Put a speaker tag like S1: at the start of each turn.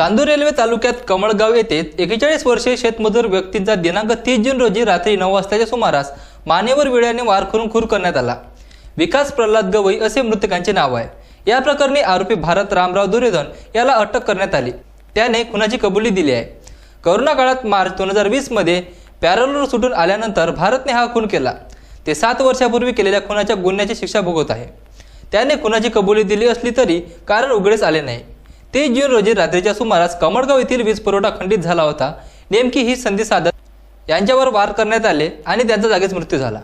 S1: Chandur railway तालुक्यात कमळगाव येथे एकेचाळीस वर्षीय शेतमजूर व्यक्तींचा दिनांक तीस जून रोजी रात्री नऊ वाजताच्या सुमारास मानेवर विळ्याने वार करून खूर करण्यात आला विकास प्रल्हाद गवई असे मृतकांचे नाव आहे या प्रकरणी आरोपी भारत रामराव दुर्योधन याला अटक करण्यात आली त्याने खुनाची कबुली दिली आहे करोना काळात मार्च दोन हजार मध्ये पॅरलोर सुटून आल्यानंतर भारतने हा खून केला ते सात वर्षापूर्वी केलेल्या खुनाच्या गुन्ह्याची शिक्षा भोगत आहे त्याने खुनाची कबुली दिली असली तरी कारण उघडेच आले नाही तीस जून रोजी रात्रीच्या सुमारास कमळगाव येथील वीज पुरवठा खंडित झाला होता नेमकी ही संधी साधत यांच्यावर वार करण्यात आले आणि त्यांचा जागीच मृत्यू झाला